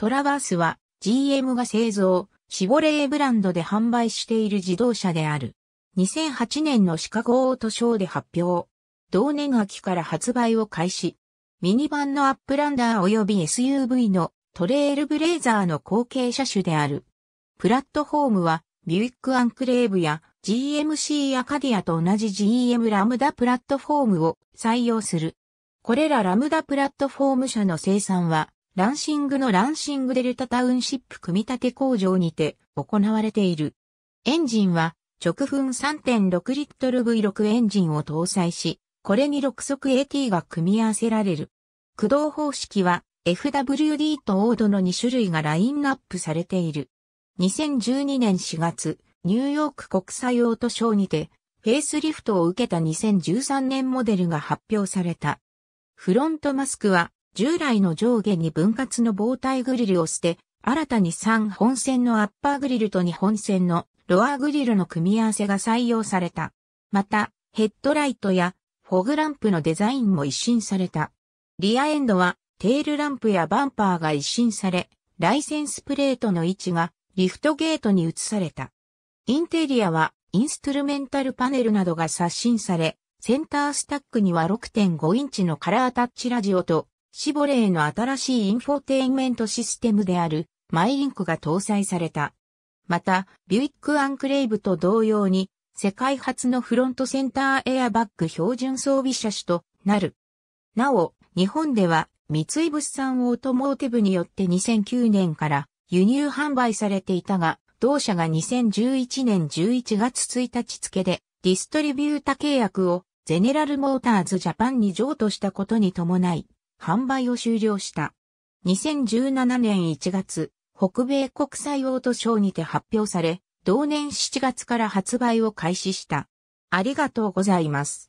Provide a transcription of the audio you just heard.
トラバースは GM が製造、シボレーブランドで販売している自動車である。2008年のシカゴオートショーで発表。同年秋から発売を開始。ミニバンのアップランダー及び SUV のトレールブレーザーの後継車種である。プラットフォームはビュイックアンクレーブや GMC アカディアと同じ GM ラムダプラットフォームを採用する。これらラムダプラットフォーム社の生産はランシングのランシングデルタタウンシップ組み立て工場にて行われている。エンジンは直噴3.6リットル V6 エンジンを搭載し、これに6速 AT が組み合わせられる。駆動方式は FWD とオードの2種類がラインナップされている。2012年4月、ニューヨーク国際オートショーにて、フェイスリフトを受けた2013年モデルが発表された。フロントマスクは従来の上下に分割の棒体グリルを捨て、新たに3本線のアッパーグリルと2本線のロアーグリルの組み合わせが採用された。また、ヘッドライトやフォグランプのデザインも一新された。リアエンドはテールランプやバンパーが一新され、ライセンスプレートの位置がリフトゲートに移された。インテリアはインストゥルメンタルパネルなどが刷新され、センタースタックには6.5インチのカラータッチラジオとシボレーの新しいインフォテインメントシステムであるマイリンクが搭載された。また、ビュイックアンクレイブと同様に、世界初のフロントセンターエアバッグ標準装備車種となる。なお、日本では、三井物産オートモーテブによって2009年から輸入販売されていたが、同社が2011年11月1日付でディストリビュータ契約をゼネラルモーターズジャパンに譲渡したことに伴い、販売を終了した。2017年1月、北米国際オートショーにて発表され、同年7月から発売を開始した。ありがとうございます。